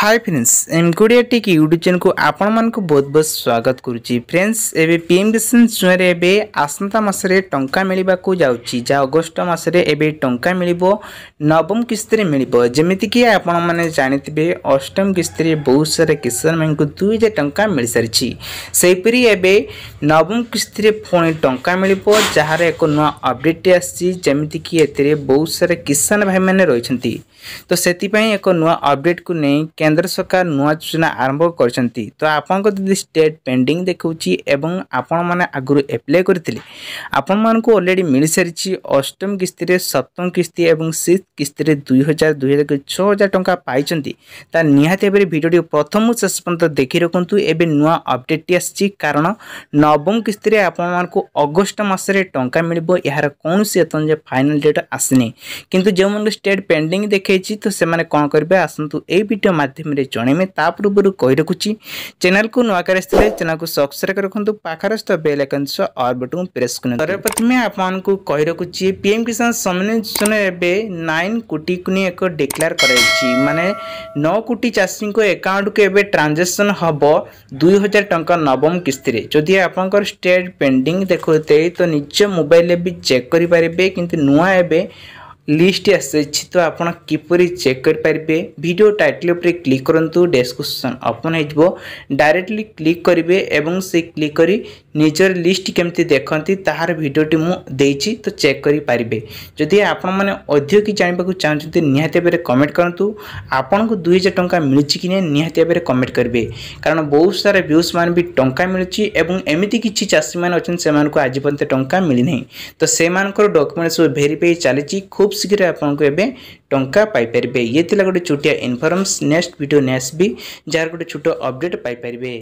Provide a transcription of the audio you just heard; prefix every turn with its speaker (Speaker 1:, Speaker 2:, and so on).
Speaker 1: high friends ଏମ୍ ଗୁଡ଼ିଆ ଟିକ୍ ୟୁଟ୍ୟୁବ୍ ଚ୍ୟାନେଲ୍କୁ ଆପଣମାନଙ୍କୁ ବହୁତ ବହୁତ ସ୍ୱାଗତ କରୁଛି ଫ୍ରେଣ୍ଡସ୍ ଏବେ ପି ଏମ୍ କିଷାନ ଯୋଜନାରେ ଏବେ ଆସନ୍ତା ମାସରେ ଟଙ୍କା ମିଳିବାକୁ ଯାଉଛି ଯାହା ଅଗଷ୍ଟ ମାସରେ ଏବେ ଟଙ୍କା ମିଳିବ ନବମ କିସ୍ତିରେ ମିଳିବ ଯେମିତିକି ଆପଣମାନେ ଜାଣିଥିବେ ଅଷ୍ଟମ କିସ୍ତିରେ ବହୁତ ସାରା କିଷାନମାନଙ୍କୁ ଦୁଇ ହଜାର ଟଙ୍କା ମିଳିସାରିଛି ସେହିପରି ଏବେ ନବମ କିସ୍ତିରେ ପୁଣି ଟଙ୍କା ମିଳିବ ଯାହାର ଏକ ନୂଆ ଅପଡ଼େଟ୍ଟି ଆସିଛି ଯେମିତିକି ଏଥିରେ ବହୁତ ସାରା କିଷାନ ଭାଇମାନେ ରହିଛନ୍ତି ତ ସେଥିପାଇଁ ଏକ ନୂଆ ଅପଡ଼େଟ୍କୁ ନେଇ কেন্দ্র সরকার নূয়া যোজনা আরম্ভ করেছেন তো আপনার যদি স্টেট পেন্ডিং দেখছি এবং আপনার মানে আগর এপ্লাই করে আপন মানুষ অলরেডি মিলি সারিছি অষ্টম কিস্তিরে সপ্তম কিস্তি এবং সিক্স কিস্তিরে দুই হাজার দুই হাজার ছ হাজার টঙ্কা পাইছেন তা নিহতি এবার ভিডিওটি প্রথম শেষ পর্যন্ত দেখি রাখতু এবে নূয়া অপডেটটি আসছে কারণ নবম কিস্তিরে আপন মানুষ অগস্ট মাসে টঙ্কা মিলব এর কৌশি এতন যে ফাইনাল ডেট আসিনি কিন্তু যে স্টেট পেন্ডিং দেখেছি তো সে কোণ করবে আসন্তু এই ভিডিও মাধ্যমে ମାଧ୍ୟମରେ ଜଣାଇମି ତା ପୂର୍ବରୁ କହି ରଖୁଛି ଚ୍ୟାନେଲକୁ ନୂଆକାର ଆସିଥିଲେ ଚ୍ୟାନେଲକୁ ସବସ୍କ୍ରାଇବ୍ ରଖନ୍ତୁ ପାଖରେ ସ୍ଥ ବେଲ୍ ଆଇକନ୍ ସହ ଅଲ୍ ବଟନ୍ ପ୍ରେସ୍ କରନ୍ତୁ ସର୍ବପ୍ରଥମେ ଆପଣଙ୍କୁ କହି ରଖୁଛି ପିଏମ୍ କିଷାନ ସମ୍ମାନ ଯୋଜନା ଏବେ ନାଇନ୍ କୋଟିକୁ ନେଇ ଏକ ଡିକ୍ଲେୟାର କରାଯାଇଛି ମାନେ ନଅ କୋଟି ଚାଷୀଙ୍କ ଏକାଉଣ୍ଟକୁ ଏବେ ଟ୍ରାଞ୍ଜାକ୍ସନ୍ ହେବ ଦୁଇ ହଜାର ଟଙ୍କା ନବମ କିସ୍ତିରେ ଯଦି ଆପଣଙ୍କର ଷ୍ଟେଟ୍ ପେଣ୍ଡିଂ ଦେଖାଉଥାଏ ତ ନିଜ ମୋବାଇଲରେ ବି ଚେକ୍ କରିପାରିବେ କିନ୍ତୁ ନୂଆ ଏବେ লিষ্ট আসছে তো আপনার কিপর চেক করে পারবে ভিডিও টাইটল উপরে ক্লিক করতু ডেসক্রিপশন ওপন হয়ে ডাইরেক্টলি ক্লিক করবে এবং সেই ক্লিক করে নিজের লিষ্ট কেমতি দেখতে তাহার ভিডিওটি মু দেইছি তো চেক করে পারবে যদি আপন মানে অধিক কি জাঁয়া চাহুমান নিহতি ভাবে কমেন্ট করতু আপনার দুই হাজার টঙ্কা মিছে কি নিহতি ভাবে কমেন্ট করবে কারণ বহু সারা ভিউজ মানে বি টঙ্কা মিলুছি এবং এমিতি কিছু চাষী মানে অনেক সে আজ পর্যন্ত টঙ্কা মিলি না তো সে ডকুমেন্ট সব ভেরিফাই চালছি খুব ଶୀଘ୍ର ଆପଣଙ୍କୁ ଏବେ ଟଙ୍କା ପାଇପାରିବେ ଇଏ ଥିଲା ଗୋଟେ ଛୋଟିଆ ଇନଫର୍ମସ୍ ନେକ୍ସଟ ଭିଡ଼ିଓ ନେକ୍ସଟ ବି ଯାହାର ଗୋଟେ ଛୋଟ ଅପଡ଼େଟ୍ ପାଇପାରିବେ